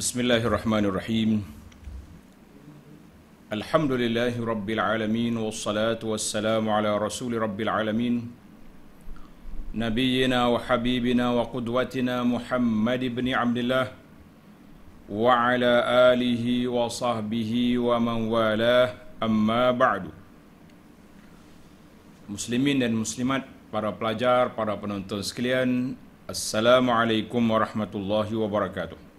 Bismillahirrahmanirrahim Alhamdulillahi Rabbil Alamin Wassalatu wassalamu ala Rasul Rabbil Alamin Nabiyina wa Habibina wa Qudwatina Muhammad ibn Abdullah Wa ala alihi wa sahbihi wa man walah amma ba'du Muslimin dan muslimat, para pelajar, para penonton sekalian Assalamualaikum warahmatullahi wabarakatuh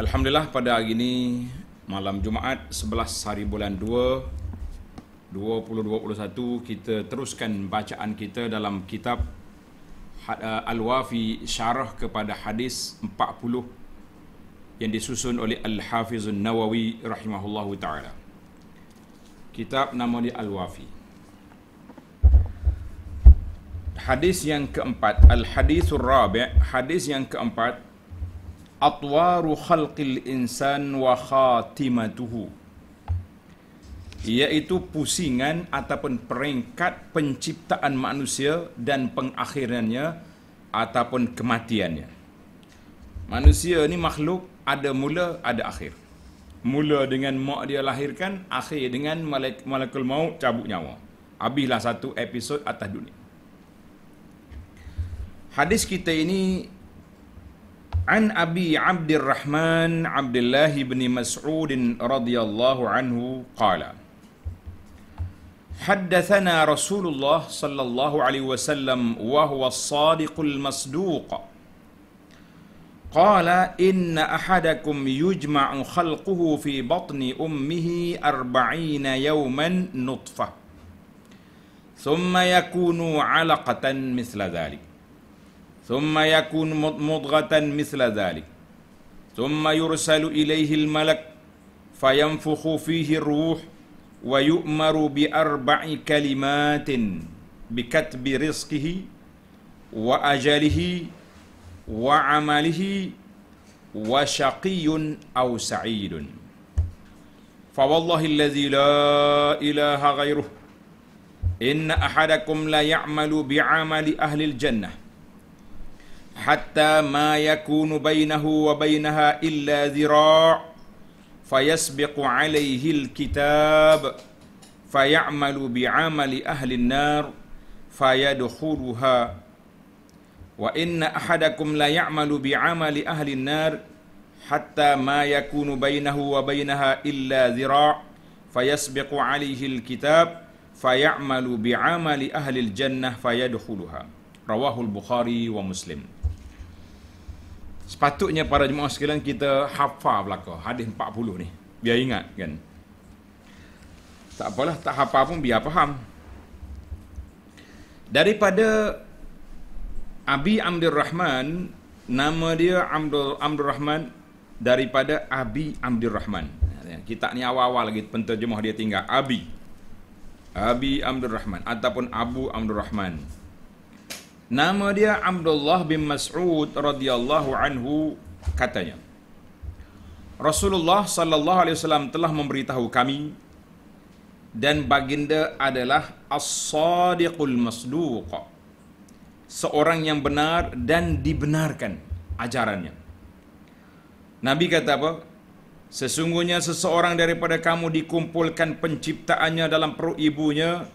Alhamdulillah pada hari ini malam Jumaat 11 hari bulan 2 2021 kita teruskan bacaan kita dalam kitab eh, Al-Wafi Syarah kepada hadis 40 yang disusun oleh Al-Hafiz Nawawi rahimahullahu taala. Kitab nama dia Al-Wafi. Hadis yang keempat, Al-Hadithur Rabi', hadis yang keempat atwaru khalqil insan wa khatimatuhu yaitu pusingan ataupun peringkat penciptaan manusia dan pengakhirannya ataupun kematiannya manusia ni makhluk ada mula ada akhir mula dengan mak dia lahirkan akhir dengan molekul maut cabut nyawa habislah satu episod atas dunia hadis kita ini عن أبي عبد الرحمن عبد الله بن مسعود رضي الله عنه قال حدثنا رسول الله صلى الله عليه وسلم وهو الصادق المصدوق قال إن أحدكم يجمع خلقه في بطن أمه أربعين يوما نطفة ثم يكون علقة مثل ذلك ثم يكون مضغة مثل ذلك ثم يرسل إليه الملك فينفخ فيه الروح ويؤمر بأربع كلمات بكتب رزقه وأجله وعمله وشقي أو سعيد فوالله الذي لا إله غيره إن أحدكم لا يعمل بعمل أهل الجنة hatta ma yakunu bainahu wa bainaha illa zira' fayasbiqu alayhi alkitab faya'malu bi'amali ahli an-nar fayadkhuluha wa inna ahadakum la ya'malu bi'amali ahli an-nar hatta ma yakunu bainahu wa bainaha illa zira' fayasbiqu alayhi alkitab faya'malu bi'amali ahli al-jannah fayadkhuluha rawahu al-bukhari wa muslim Sepatutnya para jemaah sekalian kita hafal belaka hadis 40 ni. Biar ingat kan. Tak apalah tak hafal pun biar faham. Daripada Abi Amdir Rahman, nama dia Amdul Amdul Rahman daripada Abi Amdir Rahman. Ya, kita ni awal-awal lagi penterjemah dia tinggal Abi. Abi Amdur Rahman ataupun Abu Amdur Rahman. Nama dia Abdullah bin Mas'ud radhiyallahu anhu katanya. Rasulullah sallallahu alaihi wasallam telah memberitahu kami dan baginda adalah as-sadiqul masduq. Seorang yang benar dan dibenarkan ajarannya. Nabi kata apa? Sesungguhnya seseorang daripada kamu dikumpulkan penciptaannya dalam perut ibunya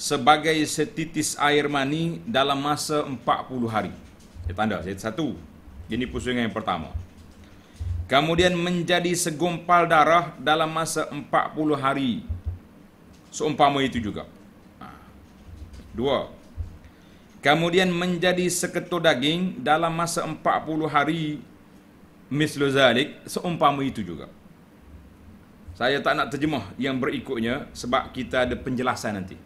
sebagai setitis air mani dalam masa 40 hari. Ya, tanda, ayat satu. Ini pusingan yang pertama. Kemudian menjadi segumpal darah dalam masa 40 hari. Seumpama itu juga. Ha. Dua. Kemudian menjadi seketul daging dalam masa 40 hari. Mislu zalik. Seumpama itu juga. Saya tak nak terjemah yang berikutnya sebab kita ada penjelasan nanti.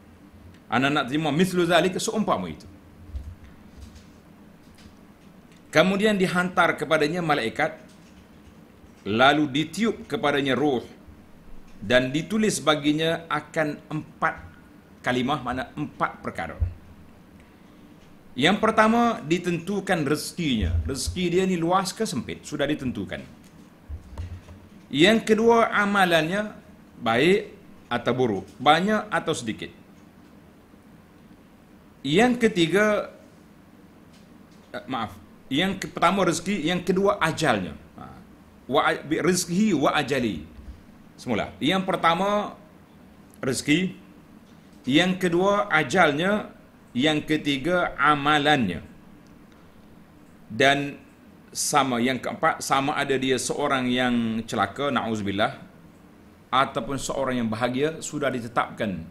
Anak-anak nak terima mislu zalik seumpama itu. Kemudian dihantar kepadanya malaikat lalu ditiup kepadanya ruh dan ditulis baginya akan empat kalimah mana empat perkara. Yang pertama ditentukan rezekinya. Rezeki dia ni luas ke sempit sudah ditentukan. Yang kedua amalannya baik atau buruk, banyak atau sedikit. Yang ketiga eh, maaf, yang pertama rezeki, yang kedua ajalnya. Ha. Wa rizqihi wa ajali. Semula. Yang pertama rezeki, yang kedua ajalnya, yang ketiga amalannya. Dan sama yang keempat sama ada dia seorang yang celaka naudzubillah ataupun seorang yang bahagia sudah ditetapkan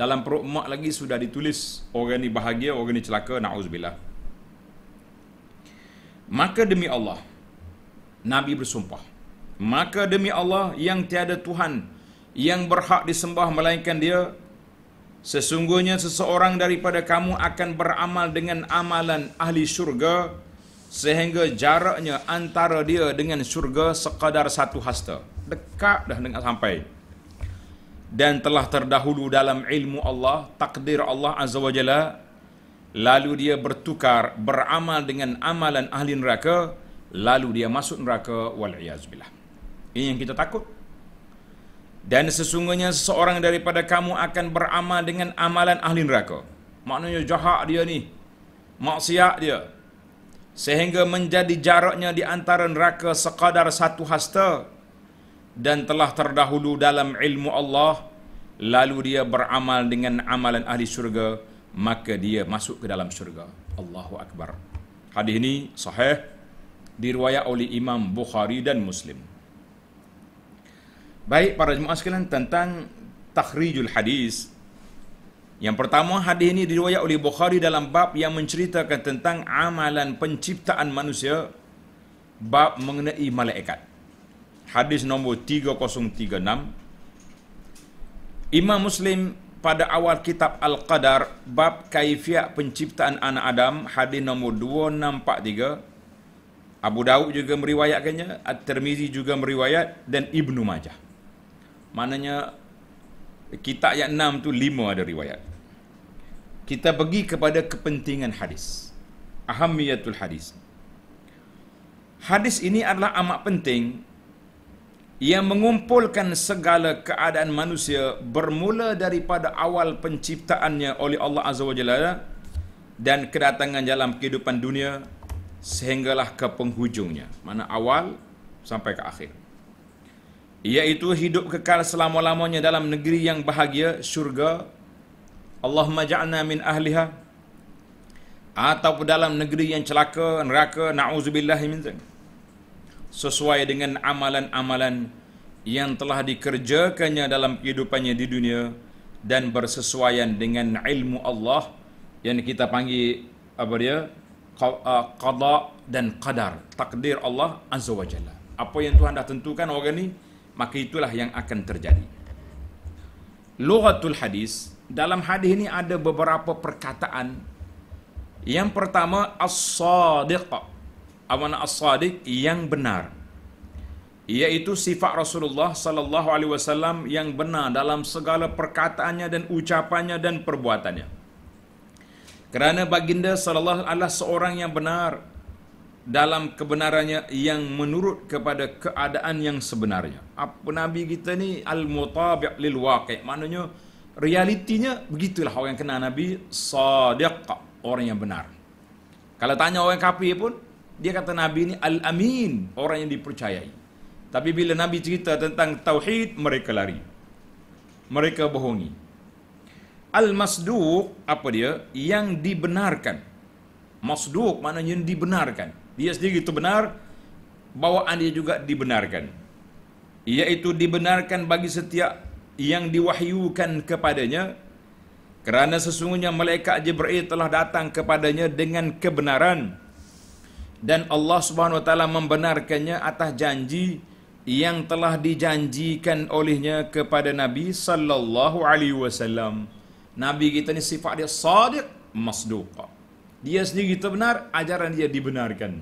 dalam perut mak lagi sudah ditulis orang ni bahagia, orang ni celaka, na'uzubillah. Maka demi Allah, Nabi bersumpah. Maka demi Allah yang tiada Tuhan yang berhak disembah melainkan dia, sesungguhnya seseorang daripada kamu akan beramal dengan amalan ahli syurga sehingga jaraknya antara dia dengan syurga sekadar satu hasta. Dekat dah dengan sampai dan telah terdahulu dalam ilmu Allah, takdir Allah Azza wa Jalla, lalu dia bertukar, beramal dengan amalan ahli neraka, lalu dia masuk neraka, wal'iyazubillah. Ini yang kita takut. Dan sesungguhnya seseorang daripada kamu akan beramal dengan amalan ahli neraka. Maknanya jahat dia ni, maksiat dia. Sehingga menjadi jaraknya di antara neraka sekadar satu hasta, dan telah terdahulu dalam ilmu Allah lalu dia beramal dengan amalan ahli syurga maka dia masuk ke dalam syurga Allahu akbar hadis ini sahih diriwayat oleh Imam Bukhari dan Muslim baik para jemaah sekalian tentang takhrijul hadis yang pertama hadis ini diriwayat oleh Bukhari dalam bab yang menceritakan tentang amalan penciptaan manusia bab mengenai malaikat Hadis nombor 3036 Imam Muslim pada awal kitab Al-Qadar Bab Kaifiat Penciptaan Anak Adam Hadis nombor 2643 Abu Dawud juga meriwayatkannya At-Tirmizi juga meriwayat Dan Ibnu Majah Maknanya Kitab yang enam tu lima ada riwayat Kita pergi kepada kepentingan hadis Ahamiyatul hadis Hadis ini adalah amat penting ia mengumpulkan segala keadaan manusia bermula daripada awal penciptaannya oleh Allah Azza wa Jalla dan kedatangan dalam kehidupan dunia sehinggalah ke penghujungnya mana awal sampai ke akhir iaitu hidup kekal selama-lamanya dalam negeri yang bahagia syurga Allahumma ja'alna min ahliha atau dalam negeri yang celaka neraka na'udzubillahi min sesuai dengan amalan-amalan yang telah dikerjakannya dalam kehidupannya di dunia dan bersesuaian dengan ilmu Allah yang kita panggil apa dia uh, qada dan qadar takdir Allah azza wajalla apa yang Tuhan dah tentukan orang ni maka itulah yang akan terjadi lughatul hadis dalam hadis ini ada beberapa perkataan yang pertama as-sadiqah amanah as-sadiq yang benar iaitu sifat Rasulullah sallallahu alaihi wasallam yang benar dalam segala perkataannya dan ucapannya dan perbuatannya kerana baginda sallallahu alaihi wasallam seorang yang benar dalam kebenarannya yang menurut kepada keadaan yang sebenarnya apa nabi kita ni al-mutabi' lil waqi' maknanya realitinya begitulah orang yang kenal nabi sadiq orang yang benar kalau tanya orang kafir pun dia kata Nabi ini Al-Amin, orang yang dipercayai. Tapi bila Nabi cerita tentang Tauhid, mereka lari. Mereka bohongi. Al-Masduq, apa dia? Yang dibenarkan. Masduq maknanya yang dibenarkan. Dia sendiri itu benar, bawaan dia juga dibenarkan. Iaitu dibenarkan bagi setiap yang diwahyukan kepadanya kerana sesungguhnya malaikat Jibril telah datang kepadanya dengan kebenaran dan Allah Subhanahu wa taala membenarkannya atas janji yang telah dijanjikan olehnya kepada Nabi sallallahu alaihi wasallam. Nabi kita ni sifat dia sadiq masduq. Dia sendiri kita benar, ajaran dia dibenarkan.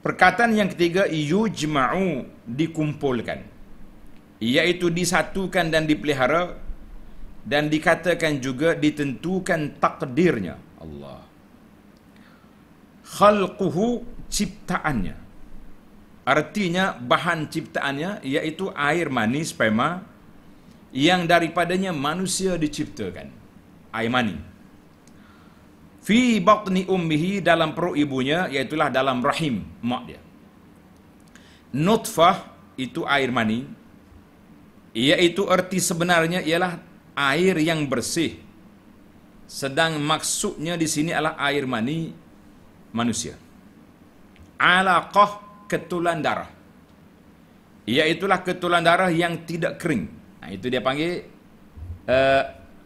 Perkataan yang ketiga yujma'u dikumpulkan. Iaitu disatukan dan dipelihara dan dikatakan juga ditentukan takdirnya. Allah khalquhu ciptaannya. Artinya bahan ciptaannya iaitu air mani sperma yang daripadanya manusia diciptakan. Air mani. Fi batni ummihi dalam perut ibunya iaitu dalam rahim mak dia. Nutfah itu air mani iaitu erti sebenarnya ialah air yang bersih. Sedang maksudnya di sini adalah air mani manusia. Alaqah ketulan darah. Iaitulah ketulan darah yang tidak kering. Nah, itu dia panggil uh,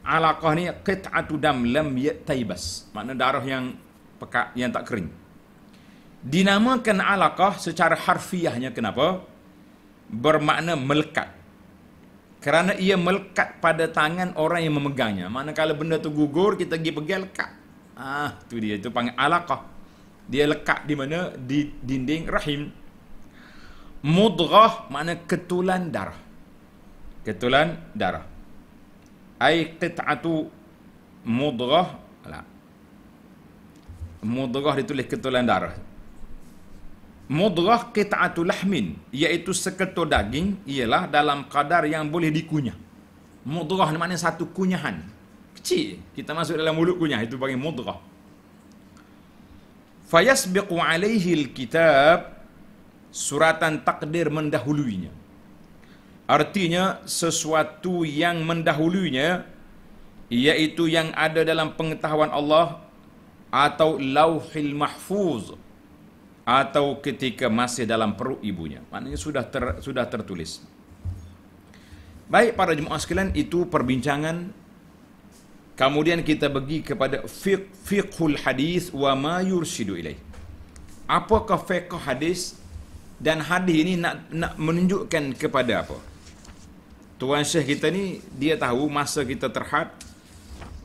alaqah ni qit'atu dam lam yataibas. Makna darah yang pekat yang tak kering. Dinamakan alaqah secara harfiahnya kenapa? Bermakna melekat. Kerana ia melekat pada tangan orang yang memegangnya. kalau benda tu gugur, kita pergi pegang lekat. Ah, tu dia. tu panggil alaqah dia lekat di mana di dinding rahim mudghah makna ketulan darah ketulan darah ai qit'atu mudghah la mudghah ditulis ketulan darah mudghah qit'atu lahmin iaitu seketul daging ialah dalam kadar yang boleh dikunyah mudghah ni makna satu kunyahan kecil kita masuk dalam mulut kunyah itu panggil mudghah fayasbiqu alaihi alkitab suratan takdir mendahuluinya artinya sesuatu yang mendahuluinya iaitu yang ada dalam pengetahuan Allah atau lauhil mahfuz atau ketika masih dalam perut ibunya maknanya sudah ter, sudah tertulis baik para jemaah sekalian itu perbincangan Kemudian kita pergi kepada fiqh fiqhul hadis wa ma yursidu ilaih. Apakah fiqh hadis dan hadis ini nak, nak menunjukkan kepada apa? Tuan Syekh kita ni dia tahu masa kita terhad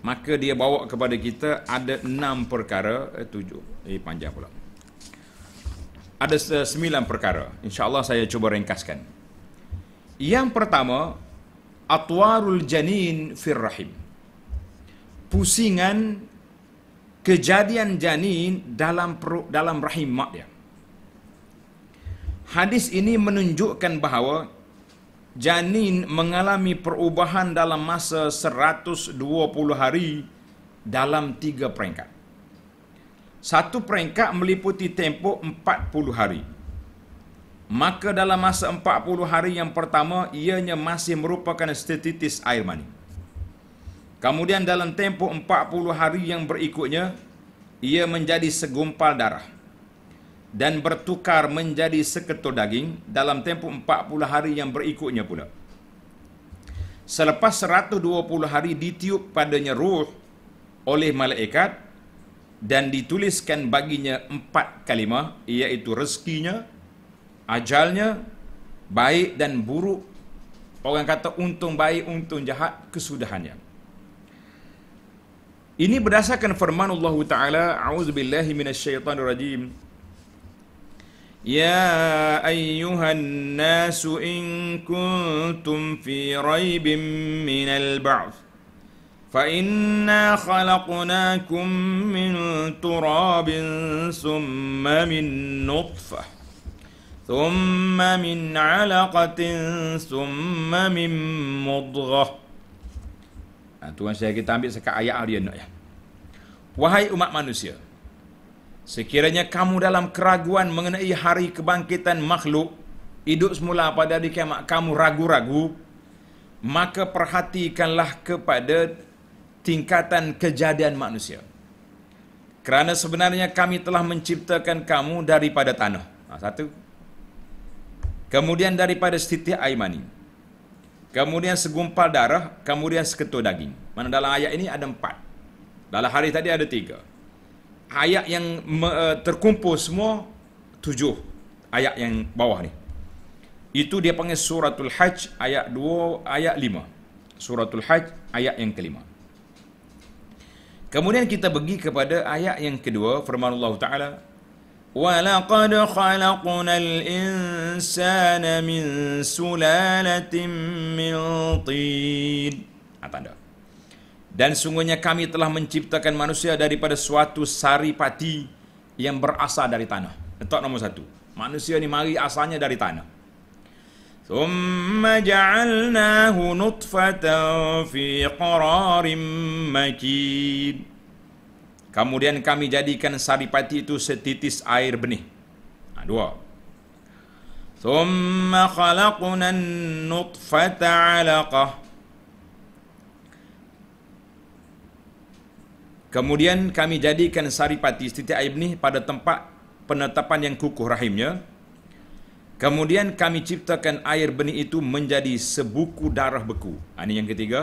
maka dia bawa kepada kita ada enam perkara eh, tujuh eh panjang pula ada sembilan perkara insyaallah saya cuba ringkaskan yang pertama atwarul janin fir rahim pusingan kejadian janin dalam dalam rahim mak dia. Hadis ini menunjukkan bahawa janin mengalami perubahan dalam masa 120 hari dalam tiga peringkat. Satu peringkat meliputi tempoh 40 hari. Maka dalam masa 40 hari yang pertama, ianya masih merupakan stetitis air mani. Kemudian dalam tempoh 40 hari yang berikutnya ia menjadi segumpal darah dan bertukar menjadi seketul daging dalam tempoh 40 hari yang berikutnya pula. Selepas 120 hari ditiup padanya ruh oleh malaikat dan dituliskan baginya empat kalimah iaitu rezekinya, ajalnya, baik dan buruk. Orang kata untung baik, untung jahat, kesudahannya. Ini berdasarkan firman Allah Ta'ala A'udzubillahi minasyaitanirrajim يا أيها الناس إن كنتم في ريب من البعث فإنا خلقناكم من تراب ثم من نطفة ثم من علقة ثم من مضغة Ha, tuan saya kita ambil sekat ayat alian nak ya. Wahai umat manusia, sekiranya kamu dalam keraguan mengenai hari kebangkitan makhluk, hidup semula pada hari kiamat kamu ragu-ragu, maka perhatikanlah kepada tingkatan kejadian manusia. Kerana sebenarnya kami telah menciptakan kamu daripada tanah. Ha, satu. Kemudian daripada setitik air mani kemudian segumpal darah, kemudian seketul daging. Mana dalam ayat ini ada empat. Dalam hari tadi ada tiga. Ayat yang eh, terkumpul semua tujuh ayat yang bawah ni. Itu dia panggil suratul hajj ayat dua, ayat lima. Suratul hajj ayat yang kelima. Kemudian kita pergi kepada ayat yang kedua firman Allah Taala ولقد خلقنا الإنسان من سلالة من طين Apa Dan sungguhnya kami telah menciptakan manusia daripada suatu sari pati yang berasal dari tanah. Letak nombor satu. Manusia ni mari asalnya dari tanah. ثم جعلناه نطفة في قرار مكين Kemudian kami jadikan saripati itu setitis air benih. Ha, dua. Thumma khalaqna nutfata alaqah. Kemudian kami jadikan saripati setitis air benih pada tempat penetapan yang kukuh rahimnya. Kemudian kami ciptakan air benih itu menjadi sebuku darah beku. Ha, ini yang ketiga. Ini yang ketiga.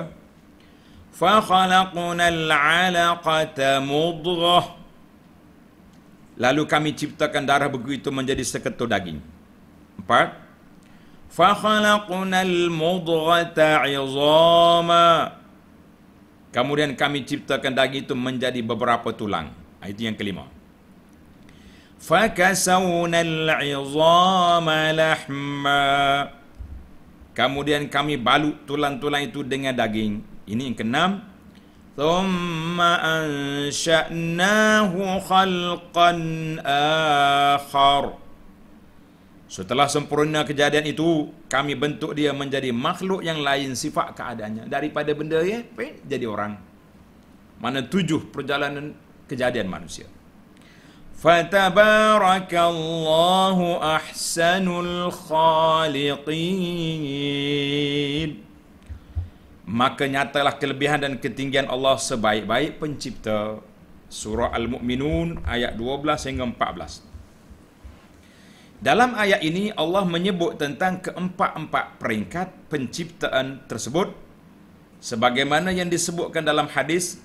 فخلقنا العلقة مضغة Lalu kami ciptakan darah begitu menjadi seketul daging. Empat. فَخَلَقُنَا الْمُضْغَةَ عِظَامًا Kemudian kami ciptakan daging itu menjadi beberapa tulang. Ah, itu yang kelima. فَكَسَوْنَا الْعِظَامَ لَحْمًا Kemudian kami balut tulang-tulang itu dengan daging. Ini yang keenam. Thumma ansha'nahu khalqan akhar. Setelah sempurna kejadian itu, kami bentuk dia menjadi makhluk yang lain sifat keadaannya. Daripada benda ya, jadi orang. Mana tujuh perjalanan kejadian manusia. Allahu ahsanul khaliqin maka nyatalah kelebihan dan ketinggian Allah sebaik-baik pencipta. Surah Al-Mu'minun ayat 12 hingga 14. Dalam ayat ini Allah menyebut tentang keempat-empat peringkat penciptaan tersebut sebagaimana yang disebutkan dalam hadis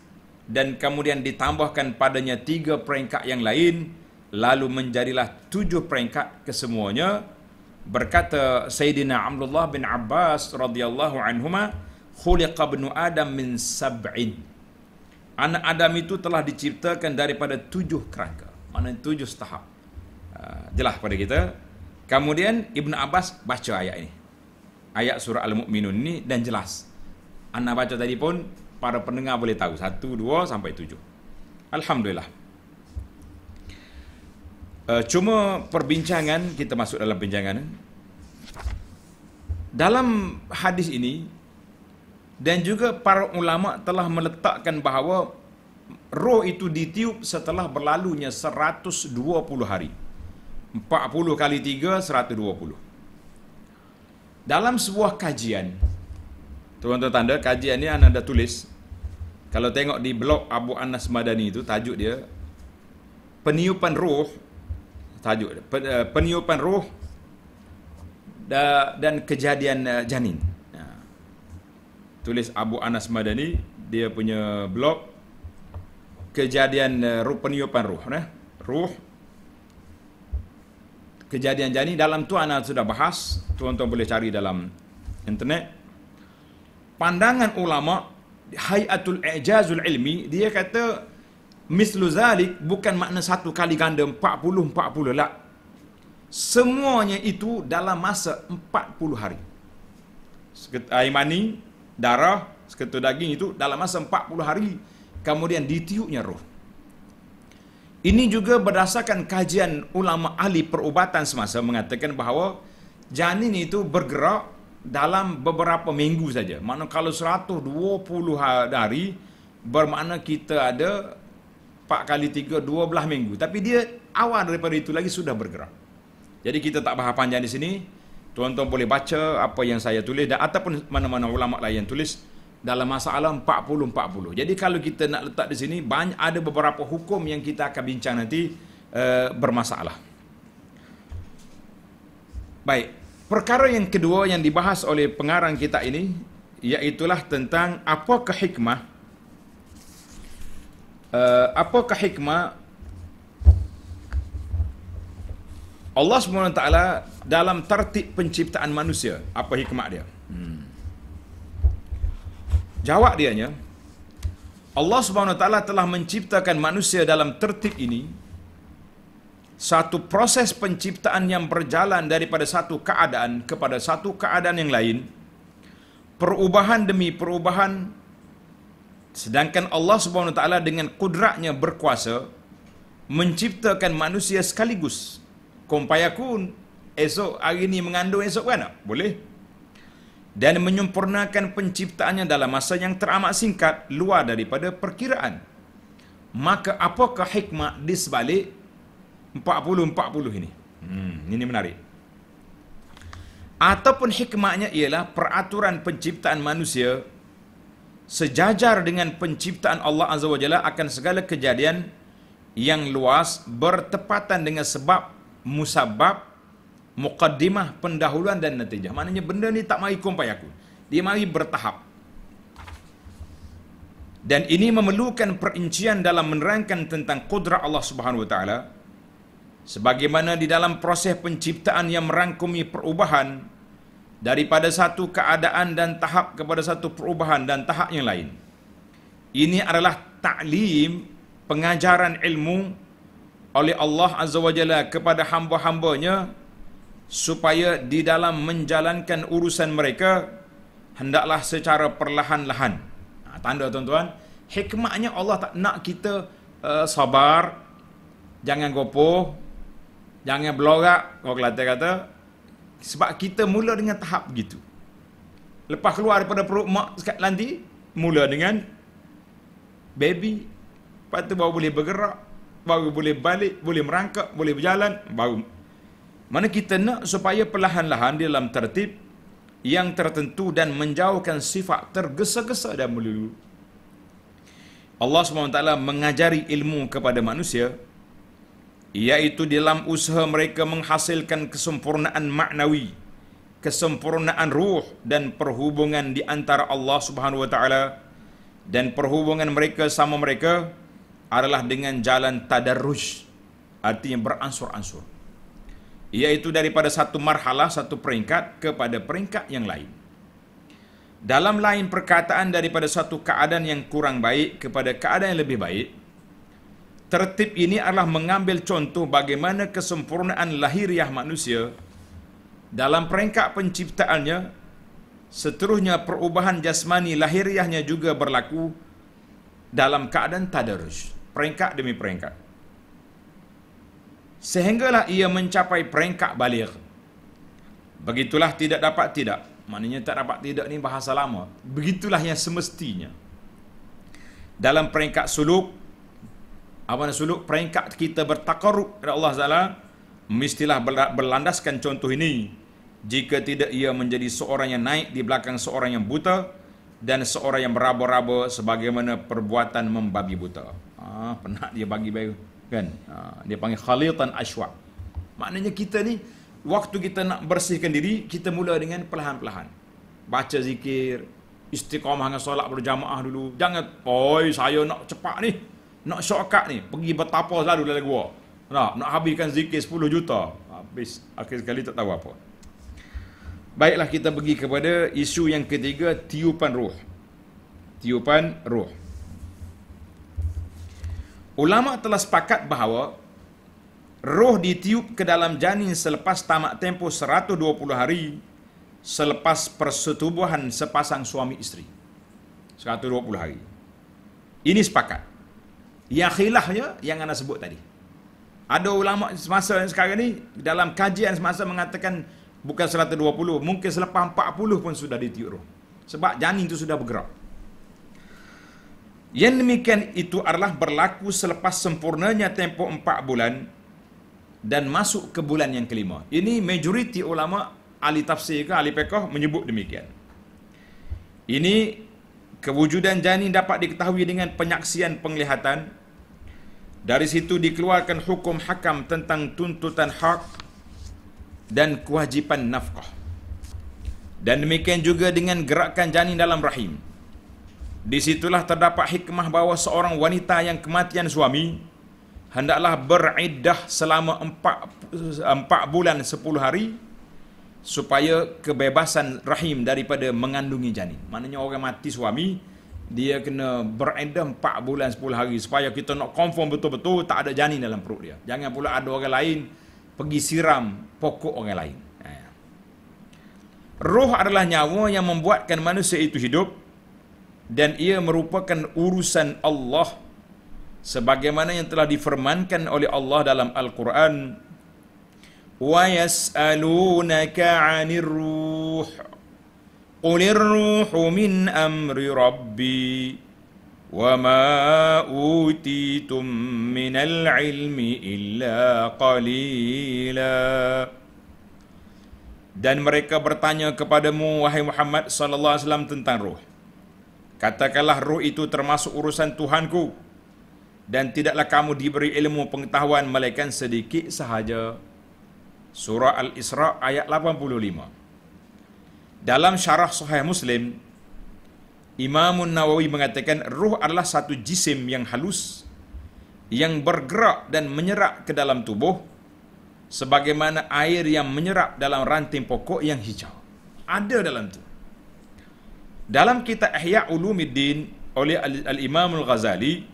dan kemudian ditambahkan padanya tiga peringkat yang lain lalu menjadilah tujuh peringkat kesemuanya berkata Sayyidina Abdullah bin Abbas radhiyallahu anhumah khuliqa ibn adam min sab'in anak adam itu telah diciptakan daripada tujuh kerangka mana tujuh tahap ah, jelas pada kita kemudian ibn abbas baca ayat ini ayat surah al-mukminun ini dan jelas anak baca tadi pun para pendengar boleh tahu satu dua sampai tujuh alhamdulillah eh, cuma perbincangan kita masuk dalam perbincangan dalam hadis ini dan juga para ulama telah meletakkan bahawa roh itu ditiup setelah berlalunya 120 hari. 40 kali 3, 120. Dalam sebuah kajian, tuan-tuan tanda, kajian ini anda tulis, kalau tengok di blog Abu Anas Madani itu, tajuk dia, peniupan roh, tajuk eh, peniupan roh dan kejadian eh, janin tulis Abu Anas Madani dia punya blog kejadian uh, peniupan ruh nah eh? ruh kejadian jani dalam tu anak sudah bahas tuan-tuan boleh cari dalam internet pandangan ulama hayatul ijazul ilmi dia kata mislu zalik bukan makna satu kali ganda 40 40 lah semuanya itu dalam masa 40 hari Sekitar darah seketul daging itu dalam masa 40 hari kemudian ditiupnya roh ini juga berdasarkan kajian ulama ahli perubatan semasa mengatakan bahawa janin itu bergerak dalam beberapa minggu saja. Makna kalau 120 ha-, hari bermakna kita ada 4 kali 3 12 minggu. Tapi dia awal daripada itu lagi sudah bergerak. Jadi kita tak bahas panjang di sini. Tuan-tuan boleh baca apa yang saya tulis dan ataupun mana-mana ulama lain yang tulis dalam masalah 40-40. Jadi kalau kita nak letak di sini, banyak ada beberapa hukum yang kita akan bincang nanti uh, bermasalah. Baik, perkara yang kedua yang dibahas oleh pengarang kita ini, iaitulah tentang apa kehikmah, Uh, apakah hikmah eh, Allah SWT dalam tertib penciptaan manusia, apa hikmah dia? Hmm. Jawab dianya, Allah SWT telah menciptakan manusia dalam tertib ini, satu proses penciptaan yang berjalan daripada satu keadaan kepada satu keadaan yang lain, perubahan demi perubahan, sedangkan Allah SWT dengan kudratnya berkuasa, menciptakan manusia sekaligus kompai aku esok hari ni mengandung esok kan? Boleh. Dan menyempurnakan penciptaannya dalam masa yang teramat singkat luar daripada perkiraan. Maka apakah hikmah di sebalik 40-40 ini? Hmm, ini menarik. Ataupun hikmahnya ialah peraturan penciptaan manusia sejajar dengan penciptaan Allah Azza wa Jalla akan segala kejadian yang luas bertepatan dengan sebab musabab muqaddimah pendahuluan dan natijah. Maknanya benda ni tak mari kumpai aku. Dia mari bertahap. Dan ini memerlukan perincian dalam menerangkan tentang kudrah Allah Subhanahu Wa Taala. Sebagaimana di dalam proses penciptaan yang merangkumi perubahan daripada satu keadaan dan tahap kepada satu perubahan dan tahap yang lain. Ini adalah ta'lim pengajaran ilmu oleh Allah Azza wa Jalla kepada hamba-hambanya supaya di dalam menjalankan urusan mereka hendaklah secara perlahan-lahan. Ha, tanda tuan-tuan, hikmahnya Allah tak nak kita uh, sabar, jangan gopoh, jangan belorak, kau Kelantan kata, sebab kita mula dengan tahap begitu. Lepas keluar daripada perut mak sekat nanti, mula dengan baby, lepas tu baru boleh bergerak, baru boleh balik, boleh merangkak, boleh berjalan, baru. Mana kita nak supaya perlahan-lahan di dalam tertib yang tertentu dan menjauhkan sifat tergesa-gesa dan melulu. Allah SWT mengajari ilmu kepada manusia iaitu dalam usaha mereka menghasilkan kesempurnaan maknawi, kesempurnaan ruh dan perhubungan di antara Allah Subhanahu wa taala dan perhubungan mereka sama mereka adalah dengan jalan tadarus, artinya beransur-ansur iaitu daripada satu marhalah satu peringkat kepada peringkat yang lain dalam lain perkataan daripada satu keadaan yang kurang baik kepada keadaan yang lebih baik tertib ini adalah mengambil contoh bagaimana kesempurnaan lahiriah manusia dalam peringkat penciptaannya seterusnya perubahan jasmani lahiriahnya juga berlaku dalam keadaan tadarus peringkat demi peringkat. Sehinggalah ia mencapai peringkat balik. Begitulah tidak dapat tidak. Maknanya tak dapat tidak ni bahasa lama. Begitulah yang semestinya. Dalam peringkat suluk, apa nak suluk? Peringkat kita bertakarub kepada Allah Taala mestilah berlandaskan contoh ini. Jika tidak ia menjadi seorang yang naik di belakang seorang yang buta dan seorang yang berabu-rabu sebagaimana perbuatan membabi buta. Ah, penat dia bagi baru kan ha, dia panggil khalitan ashwa maknanya kita ni waktu kita nak bersihkan diri kita mula dengan perlahan-lahan baca zikir istiqamah dengan solat berjamaah dulu jangan oi saya nak cepat ni nak syokat ni pergi bertapa selalu dalam gua nak nak habiskan zikir 10 juta habis akhir sekali tak tahu apa baiklah kita pergi kepada isu yang ketiga tiupan ruh tiupan ruh Ulama telah sepakat bahawa roh ditiup ke dalam janin selepas tamat tempoh 120 hari selepas persetubuhan sepasang suami isteri. 120 hari. Ini sepakat. Yang khilafnya yang anda sebut tadi. Ada ulama semasa yang sekarang ni dalam kajian semasa mengatakan bukan 120, mungkin selepas 40 pun sudah ditiup roh. Sebab janin itu sudah bergerak. Yang demikian itu adalah berlaku selepas sempurnanya tempoh empat bulan dan masuk ke bulan yang kelima. Ini majoriti ulama ahli tafsir ke ahli fiqh menyebut demikian. Ini kewujudan janin dapat diketahui dengan penyaksian penglihatan. Dari situ dikeluarkan hukum hakam tentang tuntutan hak dan kewajipan nafkah. Dan demikian juga dengan gerakan janin dalam rahim. Disitulah terdapat hikmah bahawa seorang wanita yang kematian suami hendaklah beriddah selama 4 4 bulan 10 hari supaya kebebasan rahim daripada mengandungi janin. Maknanya orang mati suami dia kena beriddah 4 bulan 10 hari supaya kita nak confirm betul-betul tak ada janin dalam perut dia. Jangan pula ada orang lain pergi siram pokok orang lain. Eh. Ruh adalah nyawa yang membuatkan manusia itu hidup dan ia merupakan urusan Allah sebagaimana yang telah difirmankan oleh Allah dalam Al-Quran wa yas'alunaka 'anir ruh qulir ruhu min amri rabbi وَمَا min al الْعِلْمِ illa qalila. Dan mereka bertanya kepadamu, wahai Muhammad sallallahu alaihi wasallam tentang ruh. Katakanlah roh itu termasuk urusan Tuhanku dan tidaklah kamu diberi ilmu pengetahuan melainkan sedikit sahaja. Surah Al-Isra ayat 85. Dalam syarah Sahih Muslim, Imam Nawawi mengatakan roh adalah satu jisim yang halus yang bergerak dan menyerap ke dalam tubuh sebagaimana air yang menyerap dalam ranting pokok yang hijau. Ada dalam tu dalam kita Ihya Ulumuddin oleh Al-Imam Al-Ghazali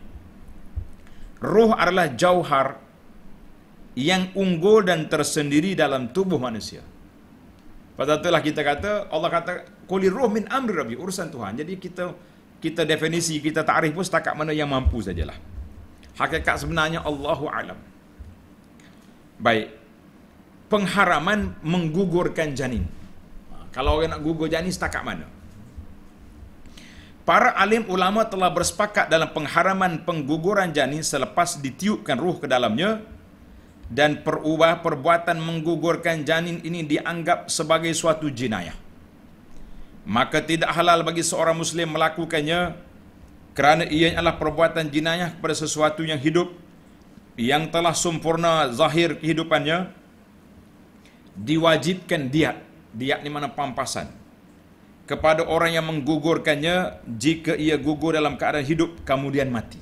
ruh adalah jauhar yang unggul dan tersendiri dalam tubuh manusia. Pada itulah kita kata Allah kata kuli ruh min amri rabbi urusan Tuhan. Jadi kita kita definisi kita takrif pun setakat mana yang mampu sajalah. Hakikat sebenarnya Allahu alam. Baik. Pengharaman menggugurkan janin. Ha, kalau orang nak gugur janin setakat mana? Para alim ulama telah bersepakat dalam pengharaman pengguguran janin selepas ditiupkan ruh ke dalamnya dan perubah perbuatan menggugurkan janin ini dianggap sebagai suatu jinayah. Maka tidak halal bagi seorang muslim melakukannya kerana ia adalah perbuatan jinayah kepada sesuatu yang hidup yang telah sempurna zahir kehidupannya diwajibkan diat diat ni mana pampasan kepada orang yang menggugurkannya jika ia gugur dalam keadaan hidup kemudian mati.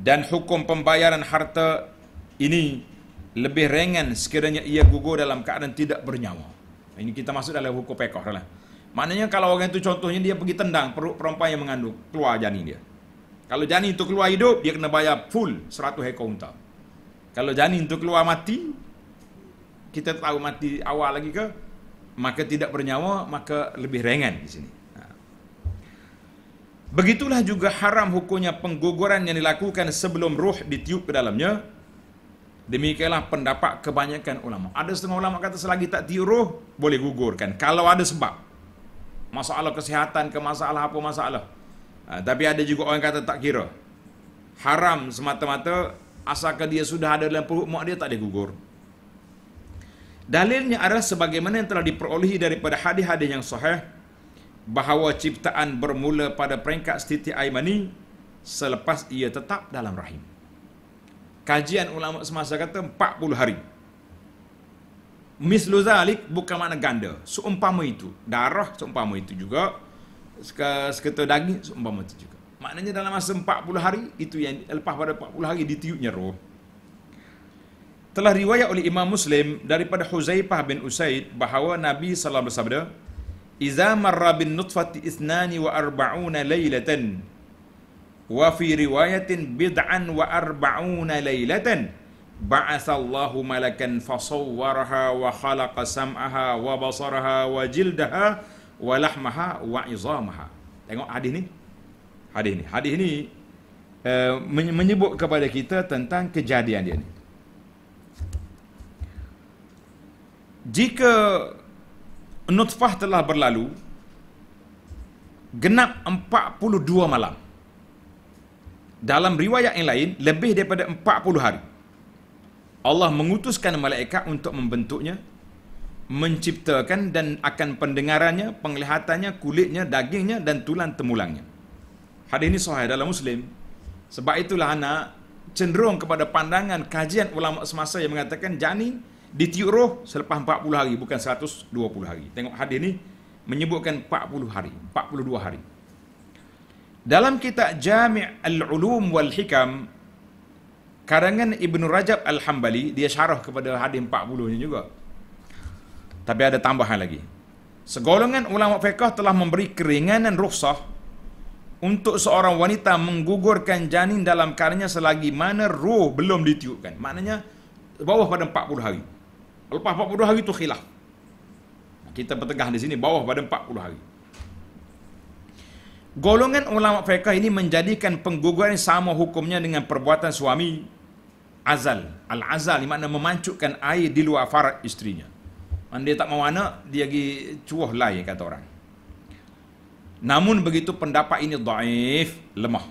Dan hukum pembayaran harta ini lebih ringan sekiranya ia gugur dalam keadaan tidak bernyawa. Ini kita masuk dalam hukum pekoh lah. Maknanya kalau orang itu contohnya dia pergi tendang perut perempuan yang mengandung, keluar janin dia. Kalau janin itu keluar hidup, dia kena bayar full 100 ekor unta. Kalau janin itu keluar mati, kita tahu mati awal lagi ke, maka tidak bernyawa maka lebih ringan di sini ha. Begitulah juga haram hukumnya pengguguran yang dilakukan sebelum ruh ditiup ke dalamnya. Demikianlah pendapat kebanyakan ulama. Ada setengah ulama kata selagi tak tiup ruh, boleh gugurkan. Kalau ada sebab. Masalah kesihatan ke masalah apa masalah. Ha, tapi ada juga orang kata tak kira. Haram semata-mata asalkan dia sudah ada dalam perut mak dia tak boleh gugur. Dalilnya adalah sebagaimana yang telah diperolehi daripada hadis-hadis yang sahih bahawa ciptaan bermula pada peringkat setitik air mani selepas ia tetap dalam rahim. Kajian ulama semasa kata 40 hari. Mislu zalik bukan makna ganda. Seumpama itu. Darah seumpama itu juga. seketul daging seumpama itu juga. Maknanya dalam masa 40 hari itu yang lepas pada 40 hari ditiupnya roh. Telah riwayat oleh Imam Muslim daripada Huzaifah bin Usaid bahawa Nabi Sallallahu SAW bersabda, Iza marra bin nutfati isnani wa arba'una laylatan, wa fi riwayatin bid'an wa arba'una laylatan, ba'athallahu malakan fasawwaraha wa khalaqa sam'aha wa basaraha wa jildaha wa lahmaha wa izamaha. Tengok hadis ni. Hadis ni. Hadis ni uh, menyebut kepada kita tentang kejadian dia ni. jika nutfah telah berlalu genap 42 malam dalam riwayat yang lain lebih daripada 40 hari Allah mengutuskan malaikat untuk membentuknya menciptakan dan akan pendengarannya penglihatannya kulitnya dagingnya dan tulang temulangnya hadis ini sahih dalam muslim sebab itulah anak cenderung kepada pandangan kajian ulama semasa yang mengatakan janin ditiup roh selepas 40 hari bukan 120 hari. Tengok hadis ni menyebutkan 40 hari, 42 hari. Dalam kitab Jami' al-Ulum wal-Hikam karangan Ibnu Rajab al-Hambali dia syarah kepada hadis 40 ni juga. Tapi ada tambahan lagi. Segolongan ulama fiqh telah memberi keringanan rukhsah untuk seorang wanita menggugurkan janin dalam karenanya selagi mana roh belum ditiupkan. Maknanya bawah pada 40 hari. Lepas 40 hari tu khilaf. Kita bertegah di sini bawah pada 40 hari. Golongan ulama fiqah ini menjadikan pengguguran sama hukumnya dengan perbuatan suami azal. Al-azal makna memancukkan air di luar farat istrinya. Man dia tak mahu anak, dia pergi cuah lain kata orang. Namun begitu pendapat ini daif, lemah.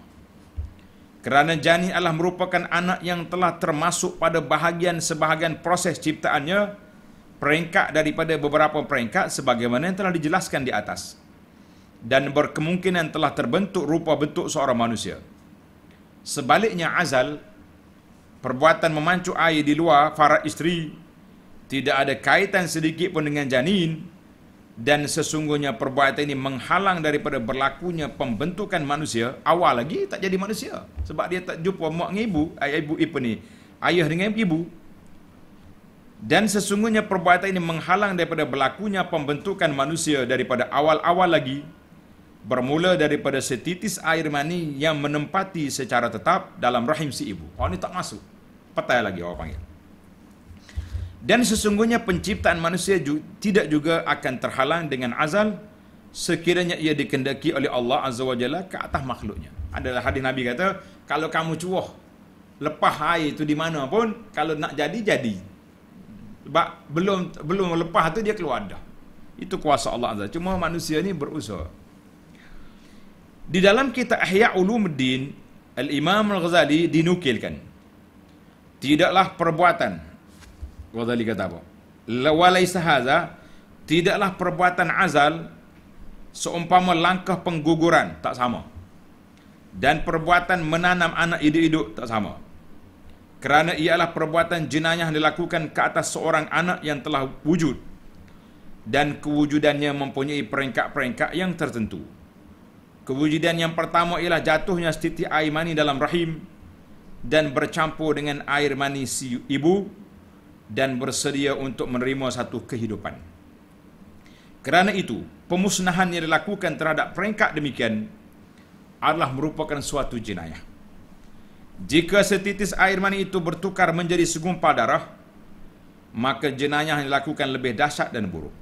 Kerana janin adalah merupakan anak yang telah termasuk pada bahagian sebahagian proses ciptaannya, peringkat daripada beberapa peringkat sebagaimana yang telah dijelaskan di atas. Dan berkemungkinan telah terbentuk rupa bentuk seorang manusia. Sebaliknya azal, perbuatan memancu air di luar farah isteri, tidak ada kaitan sedikit pun dengan janin, dan sesungguhnya perbuatan ini menghalang daripada berlakunya pembentukan manusia awal lagi tak jadi manusia sebab dia tak jumpa mak dengan ibu ayah ibu ibu ni ayah dengan ibu dan sesungguhnya perbuatan ini menghalang daripada berlakunya pembentukan manusia daripada awal-awal lagi bermula daripada setitis air mani yang menempati secara tetap dalam rahim si ibu. Oh ni tak masuk. Petai lagi orang panggil. Dan sesungguhnya penciptaan manusia juga, tidak juga akan terhalang dengan azal sekiranya ia dikendaki oleh Allah Azza wa Jalla ke atas makhluknya. Adalah hadis Nabi kata, kalau kamu cuah, lepah air itu di mana pun, kalau nak jadi, jadi. Sebab belum belum lepah tu dia keluar dah. Itu kuasa Allah Azza. Cuma manusia ni berusaha. Di dalam kitab Ahya Ulumuddin, Al-Imam Al-Ghazali dinukilkan. Tidaklah perbuatan, Ghazali kata apa? Lawalaisa hadza tidaklah perbuatan azal seumpama langkah pengguguran tak sama. Dan perbuatan menanam anak hidup-hidup tak sama. Kerana ialah perbuatan jenayah dilakukan ke atas seorang anak yang telah wujud dan kewujudannya mempunyai peringkat-peringkat yang tertentu. Kewujudan yang pertama ialah jatuhnya setitik air mani dalam rahim dan bercampur dengan air mani si ibu dan bersedia untuk menerima satu kehidupan. Kerana itu, pemusnahan yang dilakukan terhadap peringkat demikian adalah merupakan suatu jenayah. Jika setitis air mani itu bertukar menjadi segumpal darah, maka jenayah yang dilakukan lebih dahsyat dan buruk.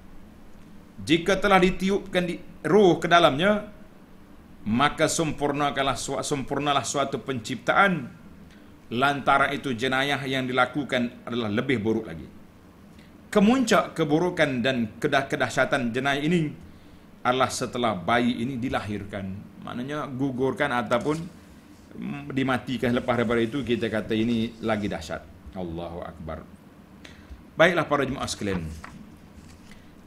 Jika telah ditiupkan di ruh ke dalamnya, maka sempurnakanlah sempurnalah suatu penciptaan lantaran itu jenayah yang dilakukan adalah lebih buruk lagi. Kemuncak keburukan dan kedah-kedahsyatan jenayah ini adalah setelah bayi ini dilahirkan. Maknanya gugurkan ataupun mm, dimatikan lepas daripada itu kita kata ini lagi dahsyat. Allahu Akbar. Baiklah para jemaah sekalian.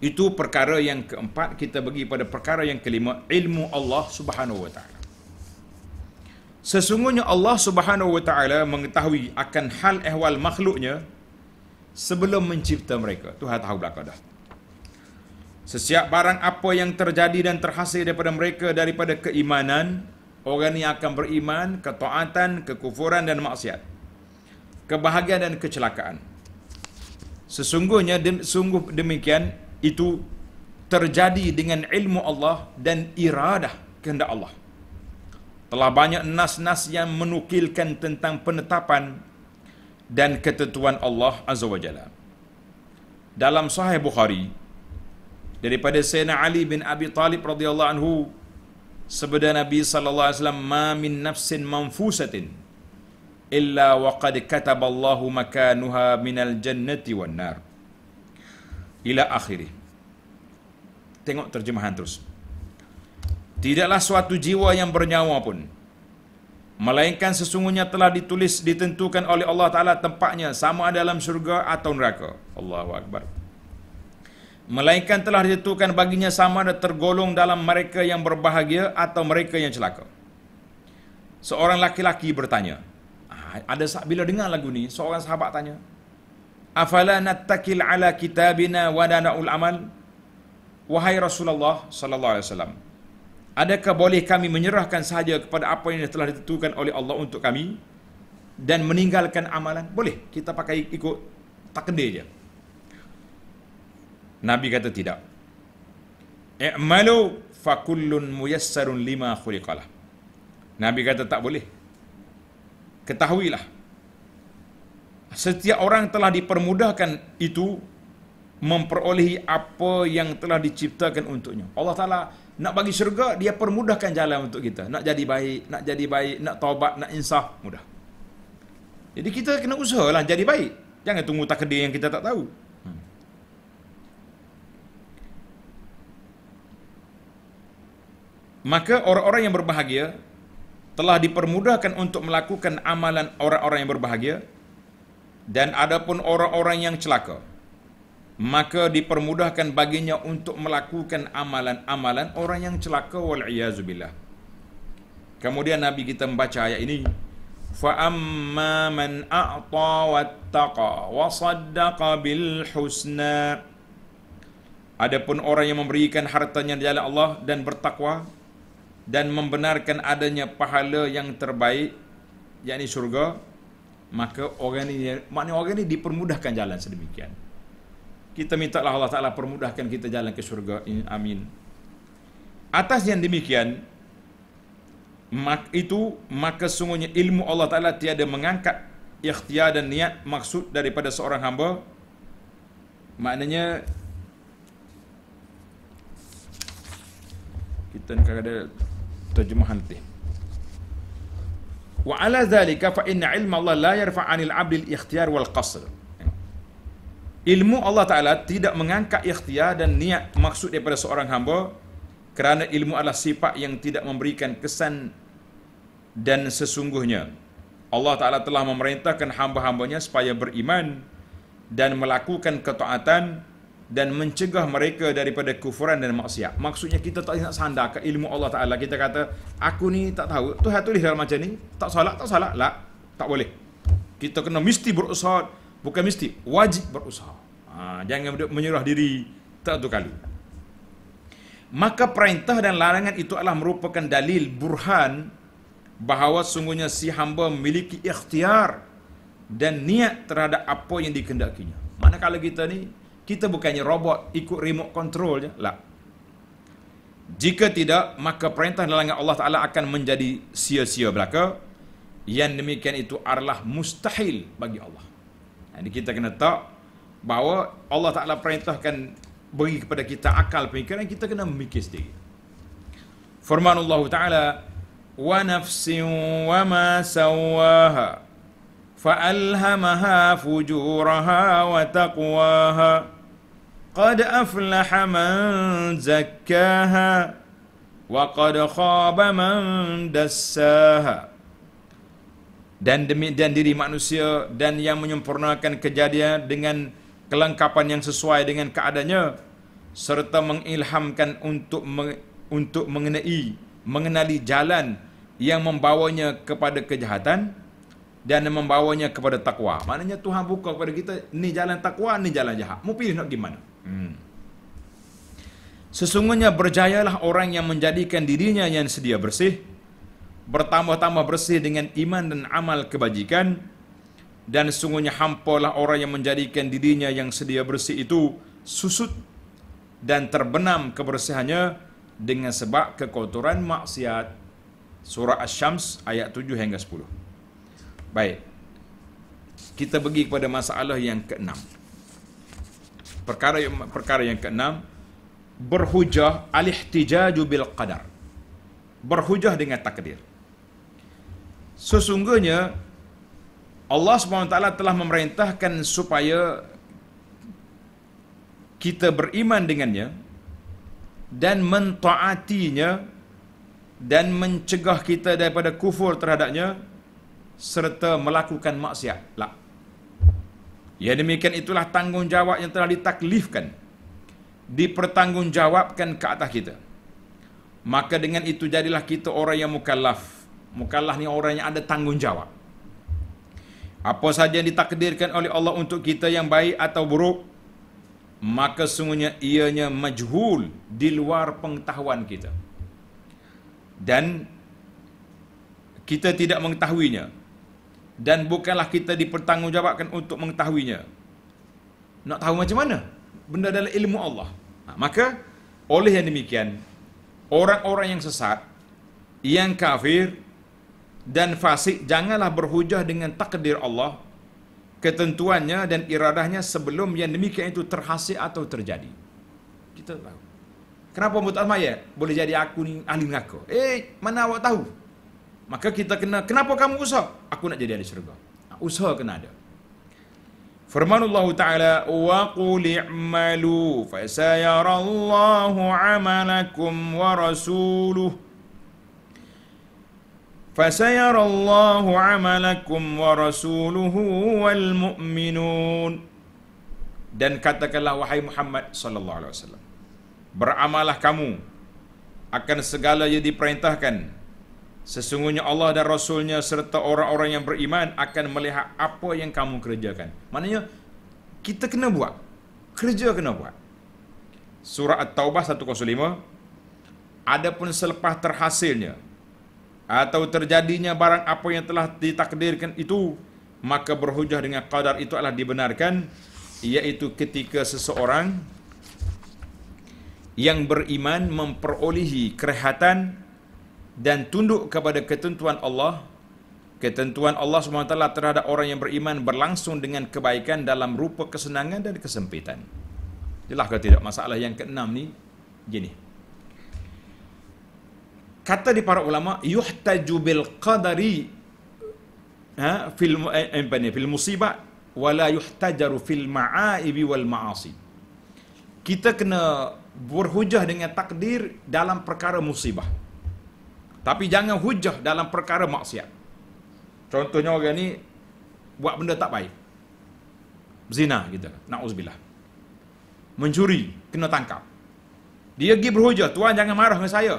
Itu perkara yang keempat kita bagi pada perkara yang kelima ilmu Allah Subhanahu wa taala. Sesungguhnya Allah Subhanahu wa taala mengetahui akan hal ehwal makhluknya sebelum mencipta mereka. Tuhan tahu belaka dah. Sesiap barang apa yang terjadi dan terhasil daripada mereka daripada keimanan, orang ini akan beriman, ketaatan, kekufuran dan maksiat. Kebahagiaan dan kecelakaan. Sesungguhnya dem, sungguh demikian itu terjadi dengan ilmu Allah dan iradah kehendak Allah telah banyak nas-nas yang menukilkan tentang penetapan dan ketentuan Allah Azza wa Jalla. Dalam sahih Bukhari, daripada Sayyidina Ali bin Abi Talib radhiyallahu anhu, sabda Nabi sallallahu alaihi wasallam, "Ma min nafsin manfusatin illa waqad kataba Allahu min al jannati wan nar." Ila akhirih. Tengok terjemahan terus. Tidaklah suatu jiwa yang bernyawa pun Melainkan sesungguhnya telah ditulis ditentukan oleh Allah Ta'ala tempatnya sama ada dalam syurga atau neraka. Allahu Akbar. Melainkan telah ditentukan baginya sama ada tergolong dalam mereka yang berbahagia atau mereka yang celaka. Seorang laki-laki bertanya. Ah, ada sah- bila dengar lagu ni, seorang sahabat tanya. Afala nattakil ala kitabina wa dana'ul amal? Wahai Rasulullah sallallahu alaihi wasallam. Adakah boleh kami menyerahkan sahaja kepada apa yang telah ditentukan oleh Allah untuk kami dan meninggalkan amalan? Boleh. Kita pakai ikut takdir je. Nabi kata tidak. I'malu fa kullun muyassarun lima khuliqalah. Nabi kata tak boleh. Ketahuilah. Setiap orang telah dipermudahkan itu memperolehi apa yang telah diciptakan untuknya. Allah Ta'ala nak bagi syurga, dia permudahkan jalan untuk kita. Nak jadi baik, nak jadi baik, nak taubat, nak insaf, mudah. Jadi kita kena usaha lah jadi baik. Jangan tunggu takdir yang kita tak tahu. Hmm. Maka orang-orang yang berbahagia telah dipermudahkan untuk melakukan amalan orang-orang yang berbahagia dan adapun orang-orang yang celaka maka dipermudahkan baginya untuk melakukan amalan-amalan orang yang celaka wal iazubillah kemudian nabi kita membaca ayat ini fa amma man a'ta wattaqa wa saddaqa bil husna adapun orang yang memberikan hartanya di jalan Allah dan bertakwa dan membenarkan adanya pahala yang terbaik yakni syurga maka orang ini maknanya orang ini dipermudahkan jalan sedemikian kita mintalah Allah Ta'ala permudahkan kita jalan ke syurga amin atas yang demikian mak, itu maka sungguhnya ilmu Allah Ta'ala tiada mengangkat ikhtiar dan niat maksud daripada seorang hamba maknanya kita nak ada terjemahan nanti wa ala zalika fa inna ilma Allah la yarfa anil abdil ikhtiar wal qasr Ilmu Allah Ta'ala tidak mengangkat ikhtiar dan niat maksud daripada seorang hamba kerana ilmu adalah sifat yang tidak memberikan kesan dan sesungguhnya. Allah Ta'ala telah memerintahkan hamba-hambanya supaya beriman dan melakukan ketaatan dan mencegah mereka daripada kufuran dan maksiat. Maksudnya kita tak nak sandar ke ilmu Allah Ta'ala. Kita kata, aku ni tak tahu. Tuhan tulis dalam macam ni. Tak salah, tak salah. Tak, lah, tak boleh. Kita kena mesti berusaha Bukan mesti Wajib berusaha ha, Jangan menyerah diri Tak satu kali Maka perintah dan larangan itu adalah merupakan dalil burhan bahawa sungguhnya si hamba memiliki ikhtiar dan niat terhadap apa yang dikendakinya. Manakala kita ni, kita bukannya robot ikut remote control je. Lah. Jika tidak, maka perintah dan larangan Allah Ta'ala akan menjadi sia-sia belaka. Yang demikian itu adalah mustahil bagi Allah. Ini kita kena tak bahawa Allah Ta'ala perintahkan beri kepada kita akal pemikiran kita kena memikir sendiri. Firman Allah Ta'ala wa وَمَا wa فَأَلْهَمَهَا فُجُورَهَا وَتَقْوَاهَا قَدْ أَفْلَحَ wa taqwaha qad aflaha man zakkaha dan demi dan diri manusia dan yang menyempurnakan kejadian dengan kelengkapan yang sesuai dengan keadaannya serta mengilhamkan untuk untuk mengenai mengenali jalan yang membawanya kepada kejahatan dan membawanya kepada takwa. Maknanya Tuhan buka kepada kita ni jalan takwa, ni jalan jahat. mu pilih nak pergi mana? Hmm. Sesungguhnya berjayalah orang yang menjadikan dirinya yang sedia bersih bertambah-tambah bersih dengan iman dan amal kebajikan dan sungguhnya hampalah orang yang menjadikan dirinya yang sedia bersih itu susut dan terbenam kebersihannya dengan sebab kekotoran maksiat surah asy-syams ayat 7 hingga 10 baik kita pergi kepada masalah yang keenam perkara yang perkara yang keenam berhujah al-ihtijaju bil qadar berhujah dengan takdir sesungguhnya Allah SWT telah memerintahkan supaya kita beriman dengannya dan mentaatinya dan mencegah kita daripada kufur terhadapnya serta melakukan maksiat. Lah. Ya demikian itulah tanggungjawab yang telah ditaklifkan dipertanggungjawabkan ke atas kita. Maka dengan itu jadilah kita orang yang mukallaf. Mukallaf ni orang yang ada tanggungjawab. Apa saja yang ditakdirkan oleh Allah untuk kita yang baik atau buruk, maka sungguhnya ianya majhul di luar pengetahuan kita. Dan kita tidak mengetahuinya. Dan bukanlah kita dipertanggungjawabkan untuk mengetahuinya. Nak tahu macam mana? Benda adalah ilmu Allah. Ha, maka oleh yang demikian, orang-orang yang sesat, yang kafir, dan fasik janganlah berhujah dengan takdir Allah ketentuannya dan iradahnya sebelum yang demikian itu terhasil atau terjadi kita tahu kenapa mutal mayat boleh jadi aku ni ahli neraka eh mana awak tahu maka kita kena kenapa kamu usah aku nak jadi ahli syurga usaha kena ada firman Allah taala wa qul i'malu fa sayara Allahu 'amalakum wa rasuluhu فسيرى الله عملكم ورسوله والمؤمنون dan katakanlah wahai Muhammad sallallahu alaihi wasallam Beramalah kamu akan segala yang diperintahkan sesungguhnya Allah dan rasulnya serta orang-orang yang beriman akan melihat apa yang kamu kerjakan maknanya kita kena buat kerja kena buat surah at-taubah 105 adapun selepas terhasilnya atau terjadinya barang apa yang telah ditakdirkan itu maka berhujah dengan qadar itu adalah dibenarkan iaitu ketika seseorang yang beriman memperolehi kerehatan dan tunduk kepada ketentuan Allah ketentuan Allah SWT terhadap orang yang beriman berlangsung dengan kebaikan dalam rupa kesenangan dan kesempitan itulah ke tidak masalah yang keenam ni gini kata di para ulama yuhtaju bil qadari ha fil empani eh, eh, fil musibah wala yuhtajaru fil ma'aibi wal ma'asi kita kena berhujah dengan takdir dalam perkara musibah tapi jangan hujah dalam perkara maksiat contohnya orang ni buat benda tak baik zina kita nauzubillah mencuri kena tangkap dia pergi berhujah tuan jangan marah dengan saya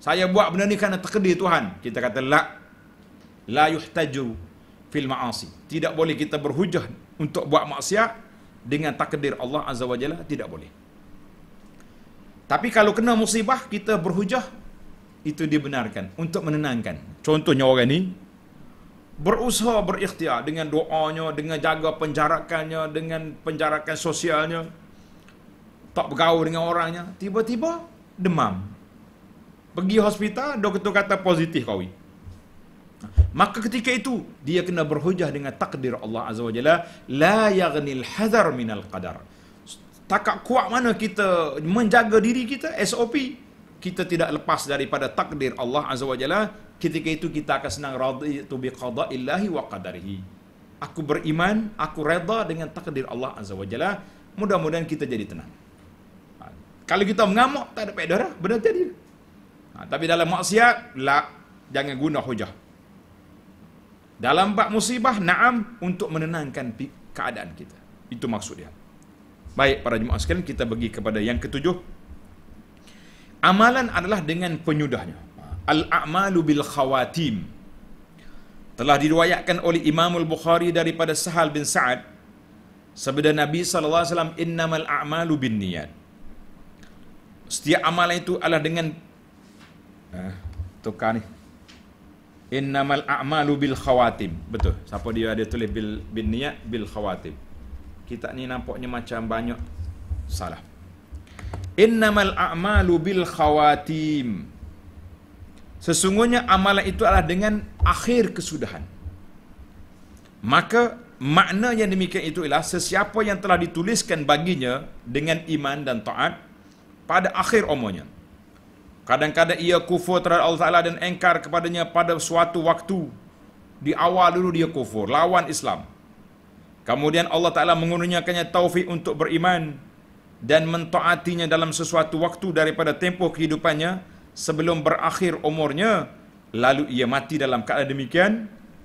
saya buat benda ni kerana takdir Tuhan. Kita kata la la yuhtaju fil ma'asi. Tidak boleh kita berhujah untuk buat maksiat dengan takdir Allah Azza wa Jalla tidak boleh. Tapi kalau kena musibah kita berhujah itu dibenarkan untuk menenangkan. Contohnya orang ni berusaha berikhtiar dengan doanya, dengan jaga penjarakannya, dengan penjarakan sosialnya, tak bergaul dengan orangnya, tiba-tiba demam, Pergi hospital, doktor kata positif kawi. Maka ketika itu, dia kena berhujah dengan takdir Allah Azza wa Jalla. La yagnil hadar minal qadar. Takak kuat mana kita menjaga diri kita, SOP. Kita tidak lepas daripada takdir Allah Azza wa Jalla. Ketika itu kita akan senang radhi tu bi qada'illahi wa qadarihi. Aku beriman, aku reda dengan takdir Allah Azza wa Jalla. Mudah-mudahan kita jadi tenang. Ha. Kalau kita mengamuk, tak ada pedara, benar jadi. Ha, tapi dalam maksiat, lak, jangan guna hujah. Dalam bab musibah, naam untuk menenangkan keadaan kita. Itu maksudnya. Baik, para jemaah sekalian, kita bagi kepada yang ketujuh. Amalan adalah dengan penyudahnya. Ha, al-a'malu bil khawatim. Telah diriwayatkan oleh Imam Al-Bukhari daripada Sahal bin Sa'ad. Sebeda Nabi SAW, innamal a'malu bin niat. Setiap amalan itu adalah dengan Eh, tukar ni innamal a'malu bil khawatim betul siapa dia ada tulis bil bin niat bil khawatim kita ni nampaknya macam banyak salah innamal a'malu bil khawatim sesungguhnya amalan itu adalah dengan akhir kesudahan maka makna yang demikian itu ialah sesiapa yang telah dituliskan baginya dengan iman dan taat pada akhir umurnya Kadang-kadang ia kufur terhadap Allah Ta'ala dan engkar kepadanya pada suatu waktu. Di awal dulu dia kufur, lawan Islam. Kemudian Allah Ta'ala mengurniakannya taufik untuk beriman dan mentaatinya dalam sesuatu waktu daripada tempoh kehidupannya sebelum berakhir umurnya. Lalu ia mati dalam keadaan demikian,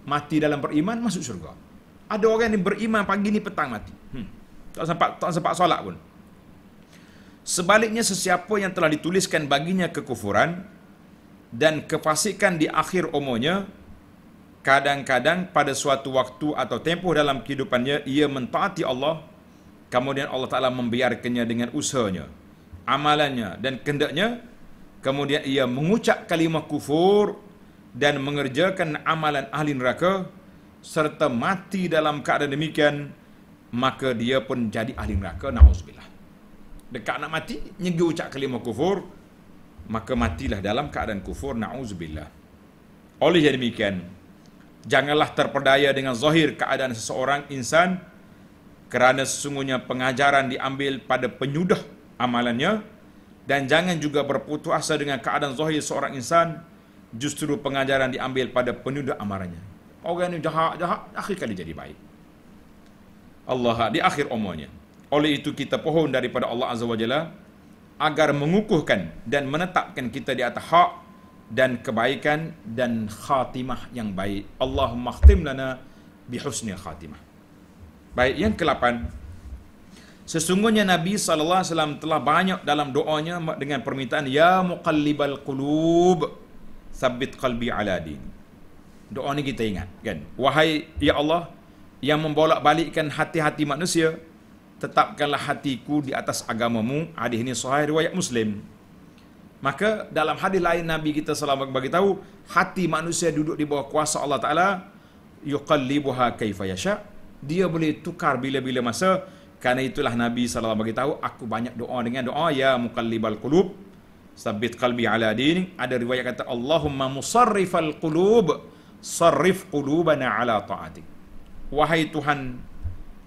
mati dalam beriman masuk syurga. Ada orang yang beriman pagi ni petang mati. Hmm. Tak sempat tak sempat solat pun. Sebaliknya sesiapa yang telah dituliskan baginya kekufuran dan kefasikan di akhir umurnya kadang-kadang pada suatu waktu atau tempoh dalam kehidupannya ia mentaati Allah kemudian Allah Taala membiarkannya dengan usahanya amalannya dan kendaknya, kemudian ia mengucap kalimah kufur dan mengerjakan amalan ahli neraka serta mati dalam keadaan demikian maka dia pun jadi ahli neraka naudzubillah dekat nak mati nyegi ucap kalimah kufur maka matilah dalam keadaan kufur na'uzubillah oleh yang demikian janganlah terpedaya dengan zahir keadaan seseorang insan kerana sesungguhnya pengajaran diambil pada penyudah amalannya dan jangan juga berputus asa dengan keadaan zahir seorang insan justru pengajaran diambil pada penyudah amarannya orang ini jahat jahat akhir kali jadi baik Allah di akhir umurnya oleh itu kita pohon daripada Allah Azza wa Jalla agar mengukuhkan dan menetapkan kita di atas hak dan kebaikan dan khatimah yang baik. Allahumma khtim lana bi khatimah. Baik, yang ke-8. Sesungguhnya Nabi sallallahu alaihi wasallam telah banyak dalam doanya dengan permintaan ya muqallibal qulub sabbit qalbi ala din. Doa ni kita ingat kan. Wahai ya Allah yang membolak-balikkan hati-hati manusia, tetapkanlah hatiku di atas agamamu hadis ini sahih riwayat muslim maka dalam hadis lain nabi kita sallallahu alaihi bagi tahu hati manusia duduk di bawah kuasa Allah taala yuqallibuha kaifa dia boleh tukar bila-bila masa kerana itulah nabi sallallahu alaihi bagi tahu aku banyak doa dengan doa ya muqallibal qulub sabbit qalbi ala din ada riwayat kata allahumma musarrifal qulub sarif qulubana ala taatik wahai tuhan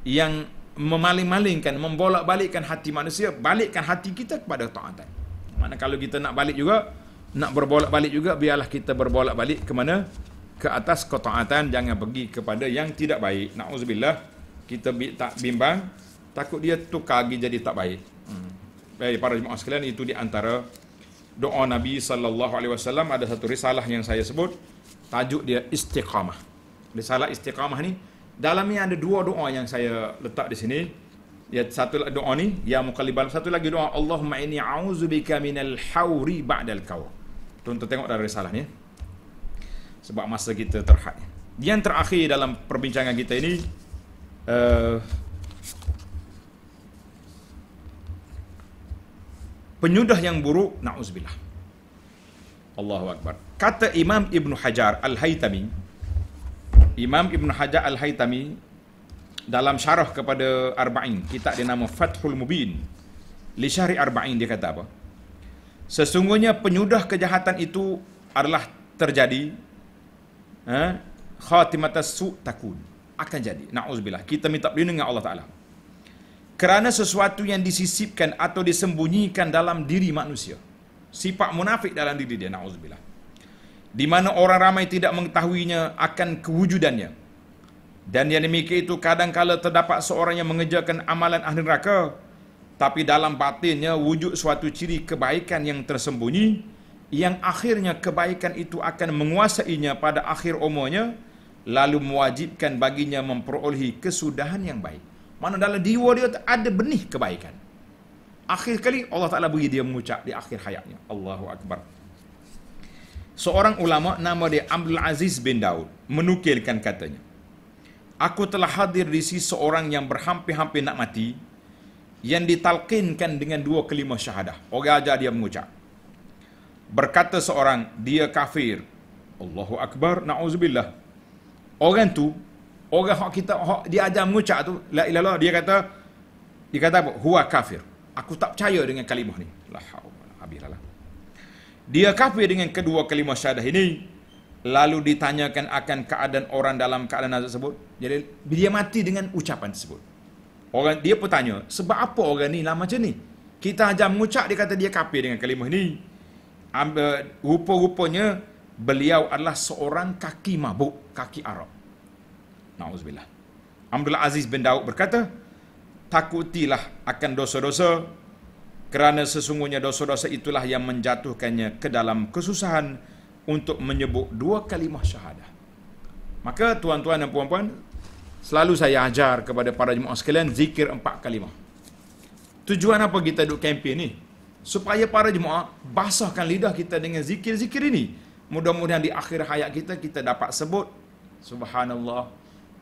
yang memaling-malingkan, membolak-balikkan hati manusia, balikkan hati kita kepada taatan. Mana kalau kita nak balik juga, nak berbolak-balik juga, biarlah kita berbolak-balik ke mana? Ke atas ketaatan, jangan pergi kepada yang tidak baik. Na'udzubillah, kita tak bimbang, takut dia tukar lagi jadi tak baik. Hmm. Eh, para jemaah sekalian, itu di antara doa Nabi sallallahu alaihi wasallam ada satu risalah yang saya sebut tajuk dia istiqamah. Risalah istiqamah ni dalam ni ada dua doa yang saya letak di sini. Ya satu doa ni, ya muqallibal satu lagi doa Allahumma inni a'udzubika minal hauri ba'dal kau. tuan tengok dari salah ni. Sebab masa kita terhad. Yang terakhir dalam perbincangan kita ini uh, penyudah yang buruk na'uzubillah. Allahu Akbar. Kata Imam Ibn Hajar Al-Haytami Imam Ibn Hajar Al-Haytami dalam syarah kepada Arba'in, kitab dia nama Fathul Mubin, li syari Arba'in dia kata apa? Sesungguhnya penyudah kejahatan itu adalah terjadi ha? khatimatas su' takun. Akan jadi. Na'uzubillah. Kita minta perlindungan dengan Allah Ta'ala. Kerana sesuatu yang disisipkan atau disembunyikan dalam diri manusia. Sifat munafik dalam diri dia. Na'uzubillah di mana orang ramai tidak mengetahuinya akan kewujudannya. Dan yang demikian itu kadangkala terdapat seorang yang mengejarkan amalan ahli neraka, tapi dalam batinnya wujud suatu ciri kebaikan yang tersembunyi, yang akhirnya kebaikan itu akan menguasainya pada akhir umurnya, lalu mewajibkan baginya memperolehi kesudahan yang baik. Mana dalam jiwa dia ada benih kebaikan. Akhir kali Allah Ta'ala beri dia mengucap di akhir hayatnya. Allahu Allahu Akbar seorang ulama nama dia Abdul Aziz bin Daud menukilkan katanya Aku telah hadir di sisi seorang yang berhampir-hampir nak mati yang ditalkinkan dengan dua kelima syahadah. Orang ajar dia mengucap. Berkata seorang, dia kafir. Allahu Akbar, Nauzubillah. Orang tu, orang hak kita, hak dia ajar mengucap tu, la ilallah, dia kata, dia kata apa? Huwa kafir. Aku tak percaya dengan kalimah ni. Lahau, haw, habislah dia kafir dengan kedua kalimah syahadah ini. Lalu ditanyakan akan keadaan orang dalam keadaan azab tersebut. Jadi dia mati dengan ucapan tersebut. Orang Dia pun tanya, sebab apa orang ni lah macam ni? Kita hanya mengucap dia kata dia kafir dengan kalimah ini. Ambil, rupa-rupanya beliau adalah seorang kaki mabuk, kaki Arab. Na'udzubillah. Abdul Aziz bin Daud berkata, takutilah akan dosa-dosa kerana sesungguhnya dosa-dosa itulah yang menjatuhkannya ke dalam kesusahan untuk menyebut dua kalimah syahadah. Maka tuan-tuan dan puan-puan, selalu saya ajar kepada para jemaah sekalian zikir empat kalimah. Tujuan apa kita duduk kempen ni? Supaya para jemaah basahkan lidah kita dengan zikir-zikir ini. Mudah-mudahan di akhir hayat kita, kita dapat sebut Subhanallah,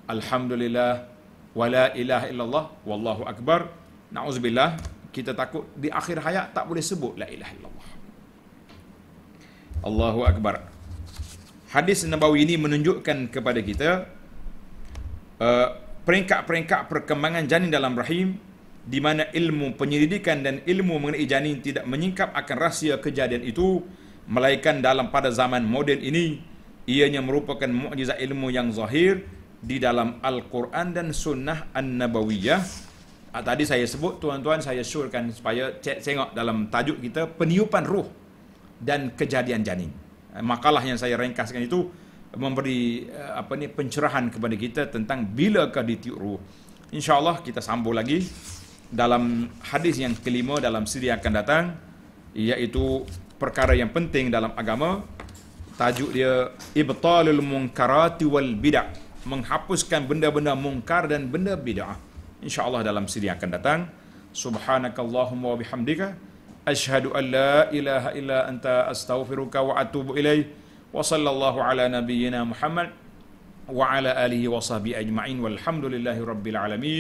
Alhamdulillah, Wala ilaha illallah, Wallahu Akbar, Nauzubillah kita takut di akhir hayat tak boleh sebut la ilaha illallah. Allahu akbar. Hadis Nabawi ini menunjukkan kepada kita uh, peringkat-peringkat perkembangan janin dalam rahim di mana ilmu penyelidikan dan ilmu mengenai janin tidak menyingkap akan rahsia kejadian itu melainkan dalam pada zaman moden ini ianya merupakan mukjizat ilmu yang zahir di dalam Al-Quran dan Sunnah An-Nabawiyah Al Ha, tadi saya sebut tuan-tuan saya syorkan supaya cek tengok dalam tajuk kita peniupan ruh dan kejadian janin. Eh, makalah yang saya ringkaskan itu memberi eh, apa ni pencerahan kepada kita tentang bilakah ditiup ruh. Insya-Allah kita sambung lagi dalam hadis yang kelima dalam siri akan datang iaitu perkara yang penting dalam agama tajuk dia ibtalul munkarati wal bidah menghapuskan benda-benda mungkar dan benda bidah insyaallah dalam siri yang akan datang subhanakallahumma wa bihamdika asyhadu an ilaha illa anta astaghfiruka wa atubu ilaih wa sallallahu ala nabiyyina muhammad wa ala alihi wa sahbihi ajma'in walhamdulillahi rabbil alamin